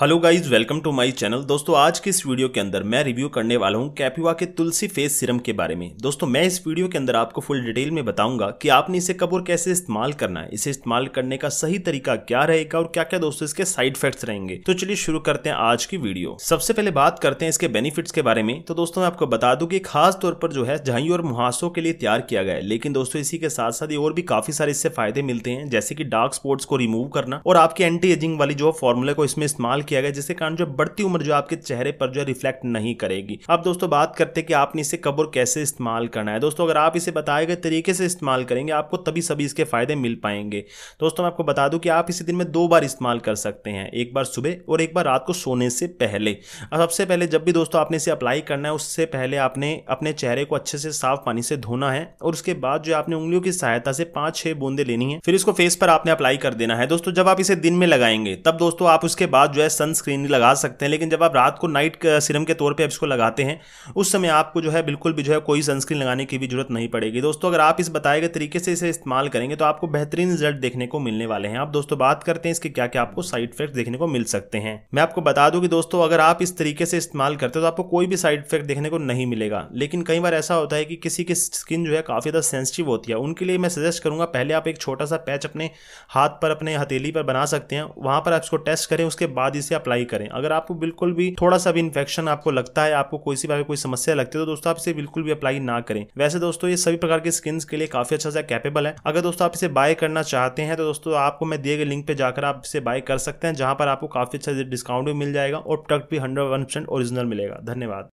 hello guys welcome to my channel दोस्तों आज के इस वीडियो के अंदर मैं रिव्यू करने वाला हूं कैपिवा के तुलसी फेस सिरम के बारे में दोस्तों मैं इस वीडियो के अंदर आपको फुल डिटेल में बताऊंगा कि आपने इसे कब और कैसे इस्तेमाल करना है इसे इस्तेमाल करने का सही तरीका क्या रहेगा और क्या क्या दोस्तों इसके साइड इफेक्ट्स रहेंगे तो चलिए शुरू करते हैं आज की वीडियो सबसे पहले बात करते हैं इसके बेनिफिट्स के बारे में तो दोस्तों मैं आपको बता दूं की खास तौर पर जो है झाई और मुहासों के लिए तैयार किया गया है लेकिन दोस्तों इसी के साथ साथ और भी काफी सारे इससे फायदे मिलते हैं जैसे की डार्क स्पॉट्स को रिमूव करना और आपके एंटी एजिंग वाली जो फॉर्मूला को इसमें इस्तेमाल किया गया जिसके कारण जो बढ़ती उम्र जो आपके चेहरे पर जो है रिफ्लेक्ट नहीं करेगी अब दोस्तों बात करते हैं कि आपने इसे कब और कैसे इस्तेमाल करना है दोस्तों अगर आप इसे बताए गए तरीके से इस्तेमाल करेंगे आपको तभी सभी इसके फायदे मिल पाएंगे दोस्तों मैं आपको बता दूं कि आप इसी दिन में दो बार इस्तेमाल कर सकते हैं एक बार सुबह और एक बार रात को सोने से पहले और सबसे पहले जब भी दोस्तों आपने इसे अप्लाई करना है उससे पहले आपने अपने चेहरे को अच्छे से साफ पानी से धोना है और उसके बाद जो आपने उंगलियों की सहायता से पांच छह बूंदे लेनी है फिर इसको फेस पर आपने अप्लाई कर देना है दोस्तों जब आप इसे दिन में लगाएंगे तब दोस्तों आप उसके बाद जो है सनस्क्रीन लगा सकते हैं लेकिन जब आप रात को नाइट सिरम uh, के तौर पे आप इसको लगाते हैं उस समय आपको जो है बिल्कुल भी जो है कोई सनस्क्रीन लगाने की भी जरूरत नहीं पड़ेगी दोस्तों अगर आप इस बताए गए तरीके से इसे इस्तेमाल करेंगे तो आपको बेहतरीन रिजल्ट देखने को मिलने वाले हैं आप दोस्तों बात करते हैं इसके क्या क्या आपको साइड इफेक्ट देखने को मिल सकते हैं मैं आपको बता दूं कि दोस्तों अगर आप इस तरीके से इस्तेमाल करते हो तो आपको कोई भी साइड इफेक्ट देखने को नहीं मिलेगा लेकिन कई बार ऐसा होता है कि किसी की स्किन जो है काफ़ी ज़्यादा सेंसिटिव होती है उनके लिए मैं सजेस्ट करूँगा पहले आप एक छोटा सा पैच अपने हाथ पर अपने हथेली पर बना सकते हैं वहाँ पर आप इसको टेस्ट करें उसके बाद इस से अप्लाई करें अगर आपको बिल्कुल भी थोड़ा सा भी इन्फेक्शन आपको लगता है आपको कोई सी कोई समस्या लगती है तो दोस्तों आप इसे बिल्कुल भी अप्लाई ना करें वैसे दोस्तों ये सभी प्रकार के स्किन के लिए काफी अच्छा सा कैपेबल है अगर दोस्तों आप इसे बाय करना चाहते हैं तो दोस्तों आपको मैं दिए गए लिंक पे जाकर आप इसे बाय कर सकते हैं जहां पर आपको काफी अच्छा डिस्काउंट भी मिल जाएगा और प्रोडक्ट भी हंड्रेड वन परसेंट ओरिजिनल मिलेगा धन्यवाद